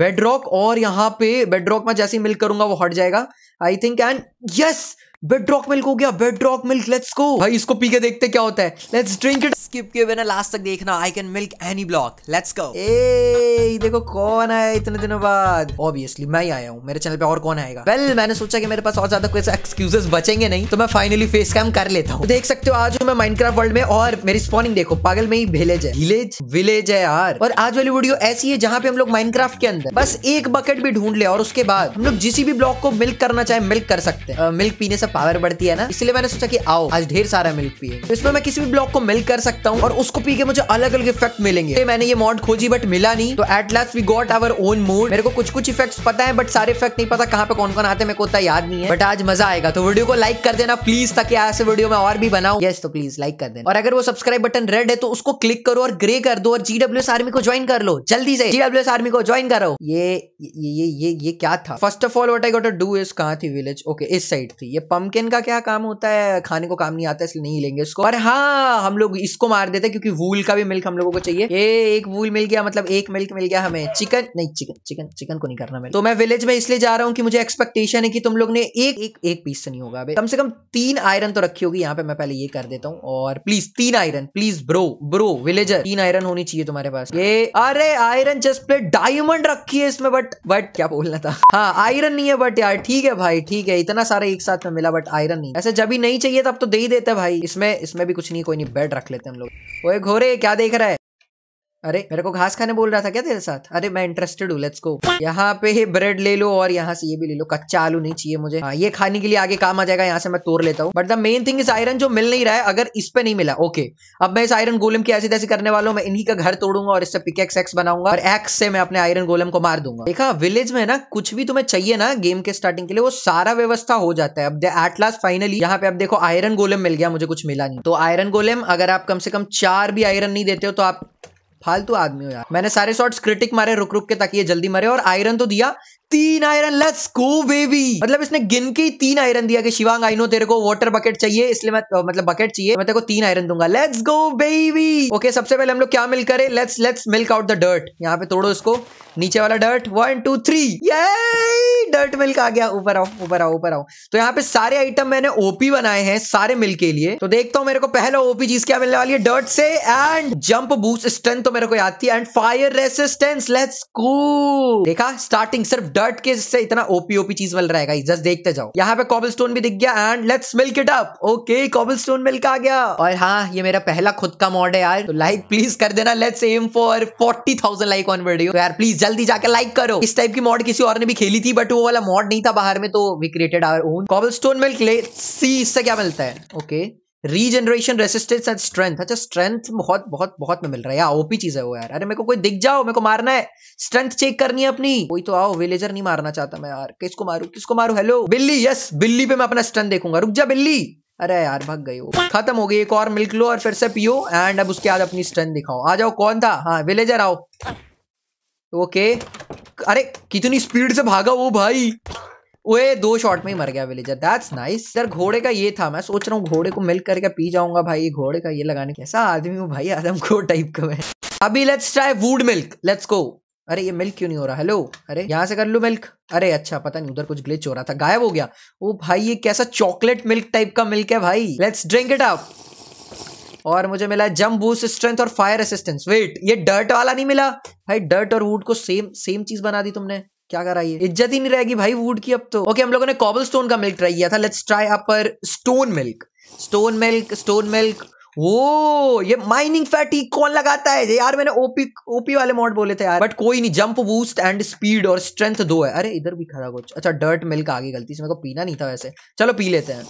Bedrock और यहाँ पे बेडरॉक में जैसे ही मिल करूंगा वो हट जाएगा I think and yes bed rock milk हो गया bed rock milk let's go भाई इसको पी के देखते क्या होता है लेट्स ड्रिंक इट स्किप किए बिना लास्ट तक देखना I can milk any block let's go ए देखो कौन आया इतने दिनों बाद ऑब्वियसली मैं ही आया हूँ मेरे चैनल पे और कौन आएगा वेल well, मैंने सोचा कि मेरे पास और ज्यादा कोई एक्सक्यूजेस बचेंगे नहीं तो मैं फाइनली फेस कैम कर लेता हूँ देख सकते हो आज मैं माइनक्राफ्ट वर्ल्ड में और मेरी स्पॉनिंग देखो पागल में ही विलेज है विलेज विलेज है यार और आज वाली वीडियो ऐसी है जहाँ पे हम लोग माइनक्राफ्ट के अंदर बस एक बकेट भी ढूंढ ले और उसके बाद हम लोग जिस भी ब्लॉक को मिल्क करना चाहे मिल्क कर सकते हैं मिल्क पीने से पावर बढ़ती है ना इसलिए मैंने सोचा कि आओ आज ढेर सारा मिल्क पिए तो इसमें मैं किसी भी ब्लॉक को मिल्क कर सकता हूँ और उसको पी के मुझे अलग अलग इफेक्ट मिलेंगे तो मैंने ये मॉड खोजी बट मिला नहीं तो at last we got our own mood मेरे को कुछ कुछ इफेक्ट पता है बट सारे इफेक्ट नहीं पता कहाँ पे कौन कौन आते मेरे को उतना याद नहीं है बट आज मजा आएगा तो वीडियो को लाइक कर देना प्लीज ताकि ऐसे वीडियो में और भी बनाऊ यस तो प्लीज लाइक कर देना और अगर वो सब्सक्राइब बटन रेड है तो उसको क्लिक करो और ग्रे कर दो और जीडब्ल्यू आर्मी को ज्वाइन कर लो जल्दी से जीडब्ल्यू आर्मी को ज्वाइन करो ये ये ये ये क्या था first of all what I got do is कहा थी विलेज ओके इस साइड थी ये पम्प पम्पकिन का क्या काम होता है खाने को काम नहीं आता इसलिए नहीं लेंगे उसको और हाँ हम लोग इसको मार देते क्योंकि वूल का भी मिल्क हम लोगों को चाहिए ये एक वूल मिल गया मतलब एक मिल्क मिल गया हमें चिकन नहीं चिकन चिकन चिकन को नहीं करना मेरे तो मैं विलेज में इसलिए जा रहा हूँ कि मुझे एक्सपेक्टेशन है कि तुम लोग ने एक एक एक पीस से नहीं होगा कम से कम तीन आयरन तो रखी होगी यहाँ पे मैं पहले ये कर देता हूँ और प्लीज तीन iron please bro bro villager तीन आयरन होनी चाहिए तुम्हारे पास ये अरे आयरन जस्ट प्लेट डायमंड रखी है इसमें बट बट क्या बोलना था हाँ आयरन नहीं है बट यार ठीक है भाई ठीक है इतना सारा एक साथ में मिला बट आयरन नहीं ऐसे जब भी नहीं चाहिए तब तो दे ही देते भाई इसमें इसमें भी कुछ नहीं कोई नहीं बेड रख लेते हम लोग वो घोरे क्या देख रहा है अरे मेरे को घास खाने बोल रहा था क्या तेरे साथ अरे मैं इंटरेस्टेड हूँ लेट्स गो यहाँ पे ब्रेड ले लो और यहाँ से ये भी ले लो कच्चा आलू नहीं चाहिए मुझे आ, हाँ, ये खाने के लिए आगे काम आ जाएगा यहाँ से मैं तोड़ लेता हूँ but the main thing is iron जो मिल नहीं रहा है अगर इस पे नहीं मिला ओके अब मैं इस आयरन गोलम की ऐसे तैसे करने वाला हूँ मैं इन्हीं का घर तोड़ूंगा और इससे पिकेक्स एक्स बनाऊंगा और एक्स से मैं अपने आयरन गोलम को मार दूंगा देखा विलेज में ना कुछ भी तुम्हें चाहिए ना गेम के स्टार्टिंग के लिए वो सारा व्यवस्था हो जाता है अब एट लास्ट फाइनली यहाँ पे अब देखो आयरन गोलम मिल गया मुझे कुछ मिला नहीं तो आयरन गोलम अगर आप कम से कम चार भी आयरन नहीं देते हो तो आप फालतू आदमी हो यार मैंने सारे शॉट्स क्रिटिक मारे रुक रुक के ताकि ये जल्दी मरे और आयरन तो दिया तीन आयरन लेट्स गो बेबी मतलब इसने गिन के तीन आयरन दिया कि शिवांग आई नो तेरे को वाटर बकेट चाहिए इसलिए मैं तो, मतलब बकेट चाहिए मैं तेरे को तीन आयरन दूंगा लेट्स गो बेबी ओके सबसे पहले हम लोग क्या मिल करे let's let's milk out the dirt यहाँ पे तोड़ो इसको नीचे वाला डर्ट वन टू थ्री ये डर्ट मिल्क आ गया ऊपर आओ ऊपर आओ ऊपर आओ तो यहाँ पे सारे आइटम मैंने ओपी बनाए हैं सारे मिल के लिए तो देखता हूँ मेरे को पहला ओपी चीज क्या मिलने वाली है डर्ट से एंड जंप बूस्ट स्ट्रेंथ तो मेरे को याद थी and fire resistance let's go देखा स्टार्टिंग सिर्फ डर्ट के जिससे इतना ओपी ओपी चीज मिल रहा है जस्ट देखते जाओ यहाँ पे कॉबल स्टोन भी दिख गया and let's milk it up okay cobble stone milk आ गया और हाँ ये मेरा पहला खुद का मॉड है यार तो लाइक प्लीज कर देना let's aim for forty thousand like on video यार प्लीज जल्दी जाकर लाइक करो इस टाइप की मॉड किसी और ने भी खेली थी बट वो वाला मॉड नहीं था बाहर में तो we created our own cobble stone milk let's see इससे क्या मिलता है okay okay. Regeneration resistance and strength अच्छा स्ट्रेंथ बहुत बहुत बहुत में मिल रहा है यार ओपी चीज है वो यार अरे मेरे को कोई दिख जाओ मेरे को मारना है स्ट्रेंथ चेक करनी है अपनी कोई तो आओ विलेजर नहीं मारना चाहता मैं यार किसको मारू किसको मारू हेलो बिल्ली यस बिल्ली पे मैं अपना स्ट्रेंथ देखूंगा रुक जा बिल्ली अरे यार भाग गई हो खत्म हो गई एक और मिल्क लो और फिर से पियो एंड अब उसके बाद अपनी स्ट्रेंथ दिखाओ आ जाओ कौन था हाँ विलेजर आओ ओके अरे कितनी स्पीड से भागा वो भाई ओए दो शॉट में ही मर गया विलेजर दैट्स नाइस सर घोड़े का ये था मैं सोच रहा हूँ घोड़े को मिल्क करके पी जाऊंगा भाई घोड़े का ये लगाने कैसा आदमी हूँ भाई आदम को टाइप का मैं अभी let's try wood milk let's go अरे ये मिल्क क्यों नहीं हो रहा हेलो अरे यहाँ से कर लू मिल्क अरे अच्छा पता नहीं उधर कुछ ग्लिच हो रहा था गायब हो गया ओ भाई ये कैसा चॉकलेट मिल्क टाइप का मिल्क है भाई लेट्स ड्रिंक इट अप और मुझे मिला जम बूस्ट स्ट्रेंथ और फायर असिस्टेंस वेट ये डर्ट वाला नहीं मिला भाई डर्ट और वुड को सेम सेम चीज बना दी तुमने क्या कर रही है इज्जत ही नहीं रहेगी भाई वुड की अब तो ओके हम लोगों ने कॉबल स्टोन का मिल्क ट्राई किया था let's try upper stone milk stone milk stone milk ओ ये माइनिंग फैटी कौन लगाता है यार मैंने ओपी ओपी वाले मॉड बोले थे यार बट कोई नहीं जंप बूस्ट एंड स्पीड और स्ट्रेंथ दो है अरे इधर भी खड़ा कुछ अच्छा डर्ट मिल्क आ गई गलती से मेरे को पीना नहीं था वैसे चलो पी लेते हैं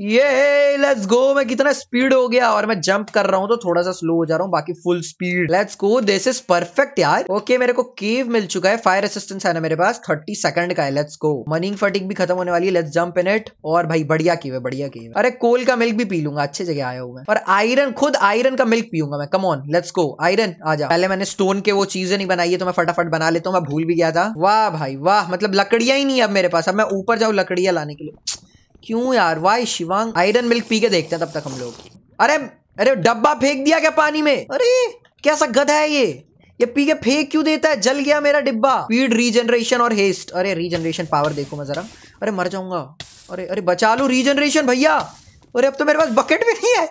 ये लेट्स गो मैं कितना स्पीड हो गया और मैं जंप कर रहा हूँ तो थोड़ा सा स्लो हो जा रहा हूँ बाकी full speed let's go this is perfect यार ओके okay, मेरे को केव मिल चुका है फायर असिस्टेंस है ना मेरे पास थर्टी सेकंड का है लेट्स गो मनिंग फटिंग भी खत्म होने वाली है लेट्स जंप इन इट और भाई बढ़िया केव है बढ़िया केव अरे कोल का मिल्क भी पी लूंगा अच्छे जगह आया हूँ मैं और आयरन खुद आयरन का मिल्क पीऊंगा मैं ऑन लेट्स गो आयरन आ जा पहले मैंने स्टोन के वो चीजें नहीं बनाई है तो मैं फटाफट बना लेता हूँ मैं भूल भी गया था वाह भाई वाह मतलब लकड़िया ही नहीं अब मेरे पास अब मैं ऊपर जाऊँ लकड़िया लाने के लिए क्यों यार वाई शिवांग आयरन मिल्क पी के देखते हैं तब तक हम लोग अरे अरे डब्बा फेंक दिया क्या पानी में अरे कैसा गधा है ये ये पी के फेंक क्यों देता है जल गया मेरा डिब्बा स्पीड रीजनरेशन और हेस्ट अरे रीजनरेशन पावर देखो मैं जरा अरे मर जाऊंगा अरे अरे बचा लू रीजनरेशन भैया अरे अब तो मेरे पास बकेट भी नहीं है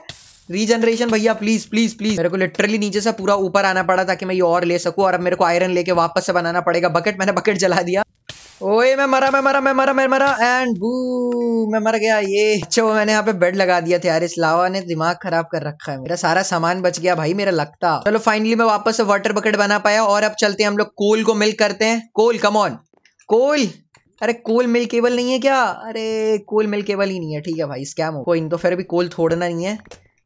रीजनरेशन भैया प्लीज प्लीज प्लीज मेरे को लिटरली नीचे से पूरा ऊपर आना पड़ा ताकि मैं ये और ले सकूं और अब मेरे को आयरन लेके वापस से बनाना पड़ेगा बकेट मैंने बकेट जला दिया ओए मैं मरा मैं मरा मैं मरा मैं मरा एंड बू मैं मर गया ये अच्छा मैंने यहाँ पे बेड लगा दिया था यार इस लावा ने दिमाग खराब कर रखा है मेरा सारा सामान बच गया भाई मेरा लगता चलो फाइनली मैं वापस से वाटर बकेट बना पाया और अब चलते हैं हम लोग कोल को मिल करते हैं कोल कम ऑन कोल अरे कोल मिल केबल नहीं है क्या अरे कोल मिल केबल ही नहीं है ठीक है भाई स्कैम हो कोई तो फिर भी कोल थोड़ना नहीं है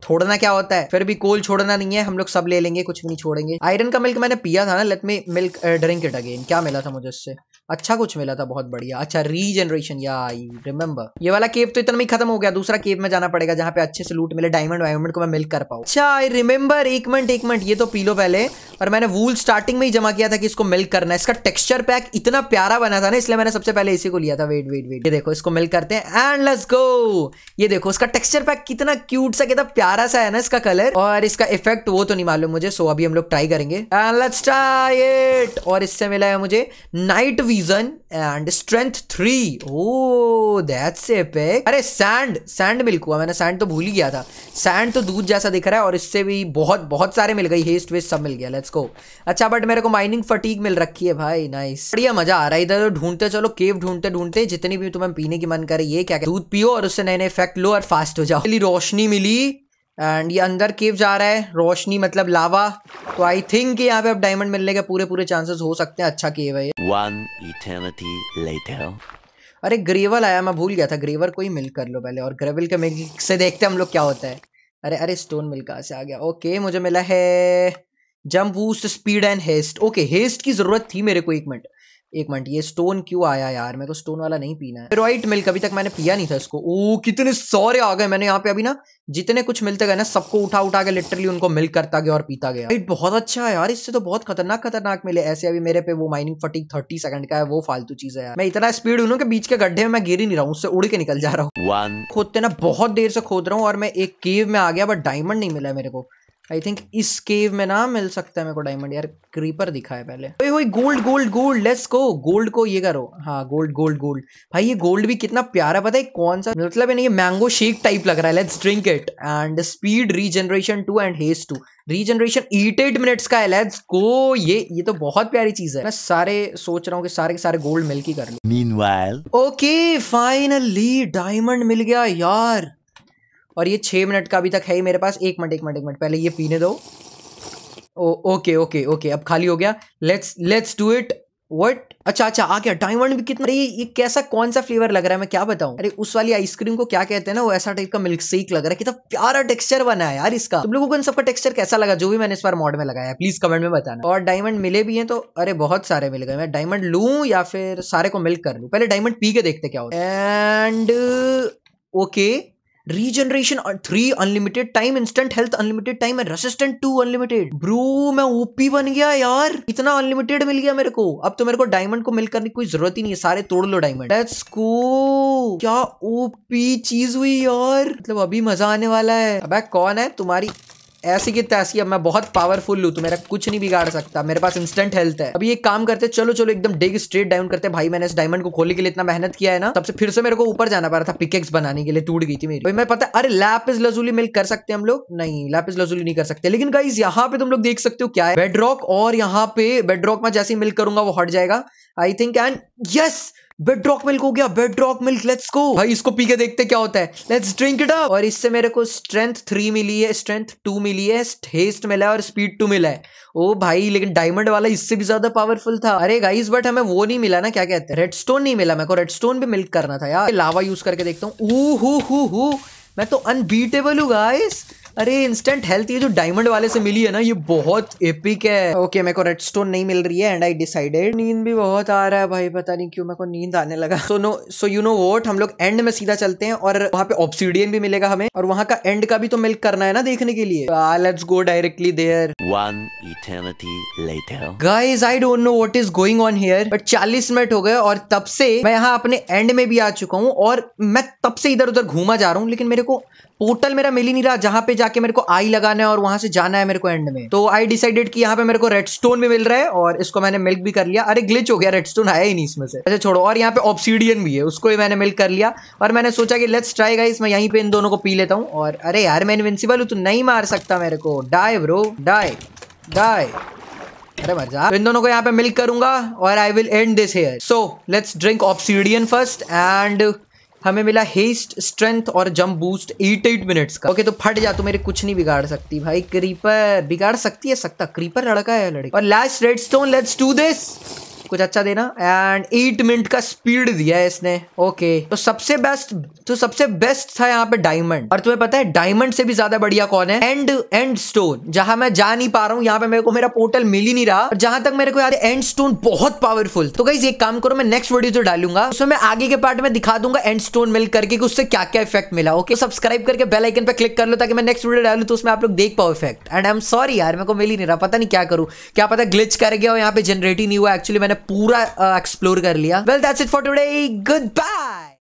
थोड़ना क्या होता है फिर भी कोल छोड़ना नहीं है हम लोग सब ले लेंगे कुछ भी नहीं छोड़ेंगे आयरन का मिल्क मैंने पिया था ना let me milk drink it again क्या मिला था मुझे उससे अच्छा कुछ मिला था बहुत बढ़िया अच्छा रीजनरेशन या आई रिमेम्बर ये वाला केव तो इतना ही खत्म हो गया दूसरा केव में जाना पड़ेगा जहाँ पे अच्छे से लूट मिले डायमंड वायमंड को मैं मिल कर पाऊँ अच्छा आई रिमेम्बर एक मिनट एक मिनट ये तो पी लो पहले और मैंने वूल स्टार्टिंग में ही जमा किया था कि इसको मिल्क करना है इसका टेक्सचर पैक इतना प्यारा बना था ना इसलिए मैंने सबसे पहले इसी को लिया था वेट वेट वेट ये देखो इसको मिल्क करते हैं एंड लेट्स गो ये देखो इसका टेक्सचर पैक कितना क्यूट सा कितना प्यारा सा है ना इसका कलर और इसका इफेक्ट वो तो नहीं मालूम मुझे सो अभी हम लोग ट्राई करेंगे एंड लेट्स ट्राई इट और इससे मिला है मुझे night view regen and strength three oh that's epic अरे सैंड सैंड मिल्क हुआ मैंने सैंड तो भूल ही गया था सैंड तो दूध जैसा दिख रहा है और इससे भी बहुत बहुत सारे मिल गई हेस्ट वेस्ट सब मिल गया लेट्स गो अच्छा बट मेरे को माइनिंग फटीक मिल रखी है भाई नाइस बढ़िया मजा आ रहा है इधर ढूंढते चलो केव ढूंढते ढूंढते जितनी भी तुम्हें पीने की मन करे ये क्या दूध पियो और उससे नए नए इफेक्ट लो और फास्ट हो जाओ रोशनी मिली एंड ये अंदर केव जा रहा है रोशनी मतलब लावा तो आई थिंक यहाँ पे अब डायमंड मिलने के पूरे पूरे चांसेस हो सकते हैं अच्छा केव है ये later. अरे ग्रेवल आया मैं भूल गया था ग्रेवर को ही मिल कर लो पहले और ग्रेवल के मिल से देखते हम लोग क्या होता है अरे अरे स्टोन मिल कहाँ से आ गया ओके मुझे मिला है jump speed and haste okay haste की जरूरत थी मेरे को एक मिनट एक मिनट ये स्टोन क्यों आया यार मेरे को स्टोन वाला नहीं पीना है राइट मिल्क अभी तक मैंने पिया नहीं था इसको ओ कितने सारे आ गए मैंने यहाँ पे अभी ना जितने कुछ मिलते गए ना सबको उठा उठा के लिटरली उनको मिल्क करता गया और पीता गया राइट बहुत अच्छा है यार इससे तो बहुत खतरनाक खतरनाक मिले ऐसे अभी मेरे पे वो माइनिंग फटीक थर्टी सेकंड का है वो फालतू चीज है यार मैं इतना स्पीड हूँ की बीच के गड्ढे में मैं गिर ही नहीं रहा हूँ उससे उड़ के निकल जा रहा हूँ खोदते ना बहुत देर से खोद रहा हूँ और मैं एक केव में आ गया बट डायमंड नहीं मिला मेरे को आई थिंक इस केव में ना मिल सकता है मेरे को डायमंड यार क्रीपर दिखा है पहले ओए gold gold gold let's go gold को ये करो हाँ गोल्ड गोल्ड गोल्ड भाई ये गोल्ड भी कितना प्यारा पता है कौन सा मतलब ये मैंगो शेक टाइप लग रहा है let's drink it and speed regeneration two and haste two regeneration eight eight minutes का है लेट्स गो ये ये तो बहुत प्यारी चीज है मैं सारे सोच रहा हूँ कि सारे के सारे गोल्ड मिल के कर लूँ मीनवाइल ओके फाइनली डायमंड मिल गया यार और ये छः मिनट का अभी तक है ही मेरे पास एक मिनट एक मिनट एक मिनट पहले ये पीने दो ओ ओके ओके ओके अब खाली हो गया let's let's do it what अच्छा अच्छा आ गया डायमंड भी कितना ये ये कैसा कौन सा फ्लेवर लग रहा है मैं क्या बताऊं अरे उस वाली आइसक्रीम को क्या कहते हैं ना वो ऐसा टाइप का मिल्क सेक लग रहा है कितना प्यारा टेक्सचर बना है यार इसका तुम लोगों को इन सबका टेक्सचर कैसा लगा जो भी मैंने इस बार मॉड में लगाया है प्लीज कमेंट में बताना और डायमंड मिले भी हैं तो अरे बहुत सारे मिल गए मैं डायमंड लू या फिर सारे को मिल्क कर लू पहले डायमंड पी के देखते क्या हो and okay regeneration three unlimited time instant health unlimited time and resistant two unlimited bro मैं ओपी बन गया यार इतना अनलिमिटेड मिल गया मेरे को अब तो मेरे को डायमंड को मिल करने की कोई जरूरत ही नहीं है सारे तोड़ लो डायमंड लेट्स गो क्या ओपी चीज हुई यार मतलब अभी मजा आने वाला है अब कौन है तुम्हारी ऐसी की तैसी अब मैं बहुत पावरफुल हूँ तो मेरा कुछ नहीं बिगाड़ सकता मेरे पास इंस्टेंट हेल्थ है अभी एक काम करते चलो चलो एकदम डेग स्ट्रेट डाउन करते भाई मैंने इस डायमंड को खोलने के लिए इतना मेहनत किया है ना सबसे फिर से मेरे को ऊपर जाना पड़ा था पिकेक्स बनाने के लिए टूट गई थी मेरी भाई मैं पता अरे लैपिस लजुली मिल कर सकते हम लोग नहीं लैपिस लजुली नहीं कर सकते लेकिन गाइज यहाँ पे तुम लोग देख सकते हो क्या है बेडरॉक और यहाँ पे बेडरॉक में जैसे मिल करूंगा वो हट जाएगा I think and yes bedrock milk हो गया बेडरॉक मिल्क लेट्स गो भाई इसको पी के देखते क्या होता है लेट्स ड्रिंक इट अप और इससे मेरे को स्ट्रेंथ थ्री मिली है स्ट्रेंथ टू मिली है टेस्ट मिला है और स्पीड टू मिला है ओ भाई लेकिन डायमंड वाला इससे भी ज्यादा पावरफुल था अरे गाइस बट हमें वो नहीं मिला ना क्या कहते हैं रेडस्टोन नहीं मिला मेरे को रेडस्टोन भी मिल्क करना था यार लावा यूज करके देखता हूँ ऊ मैं तो अनबीटेबल हूँ गाइस अरे इंस्टेंट हेल्थ ये जो डायमंड वाले से मिली है ना ये बहुत एपिक है ओके मेरे को रेड स्टोन नहीं मिल रही है एंड आई डिसाइडेड नींद भी बहुत आ रहा है भाई पता नहीं क्यों मेरे को नींद आने लगा so no so you know what हम लोग एंड में सीधा चलते हैं और वहाँ पे ऑप्सीडियन भी मिलेगा हमें और वहाँ का एंड का भी तो मिल्क करना है ना देखने के लिए let's go directly there one eternity later guys I don't know what is going on here but 40 minute हो गए और तब से मैं यहाँ अपने एंड में भी आ चुका हूँ और मैं तब से इधर उधर घूमा जा रहा हूँ लेकिन मेरे को पोर्टल मेरा मिल ही नहीं रहा जहां पे जाके मेरे को आई लगाना है और वहां से जाना है मेरे को एंड में तो आई डिसाइडेड कि यहाँ पे मेरे को रेड स्टोन भी मिल रहा है और इसको मैंने मिल्क भी कर लिया अरे ग्लिच हो गया रेड स्टोन आया ही नहीं इसमें से अच्छा छोड़ो और यहाँ पे ऑप्सीडियन भी है उसको भी मैंने मिल्क कर लिया और मैंने सोचा कि लेट्स ट्राई गाइस मैं यहीं पे इन दोनों को पी लेता हूँ और अरे यार मैं इनविंसिबल हूँ तो नहीं मार सकता मेरे को डाय ब्रो डाय डाय अरे मजा तो इन दोनों को यहाँ पे मिल्क करूंगा और I will and this here so let's drink obsidian first and हमें मिला हेस्ट स्ट्रेंथ और jump boost eight eight minutes का ओके तो फट जा तो मेरे कुछ नहीं बिगाड़ सकती भाई क्रीपर बिगाड़ सकती है सकता क्रीपर लड़का है लड़का और last red stone let's do this कुछ अच्छा देना एंड एट मिनट का स्पीड दिया है इसने ओके तो सबसे बेस्ट तो सबसे बेस्ट था यहाँ पे डायमंड और तुम्हें पता है डायमंड से भी ज्यादा बढ़िया कौन है एंड एंड स्टोन जहां मैं जा नहीं पा रहा हूँ यहाँ पे मेरे को मेरा पोर्टल मिल ही नहीं रहा जहां तक मेरे को याद है एंड स्टोन बहुत पावरफुल तो कहीं एक काम करो मैं नेक्स्ट वीडियो जो डालूंगा उसमें मैं आगे के पार्ट में दिखा दूंगा एंड स्टोन मिल करके उससे क्या क्या इफेक्ट मिला ओके तो सब्सक्राइब करके बेल आइकन पर क्लिक कर लो ताकि मैं नेक्स्ट वीडियो डालू तो उसमें आप लोग देख पाओ effect and I am sorry यार मेरे को मिल ही नहीं रहा पता नहीं क्या करूँ क्या पता ग्लिच कर गया और यहाँ पे जनरेट ही नहीं हुआ एक्चुअली मैंने पूरा एक्सप्लोर uh, कर लिया well that's it for today good bye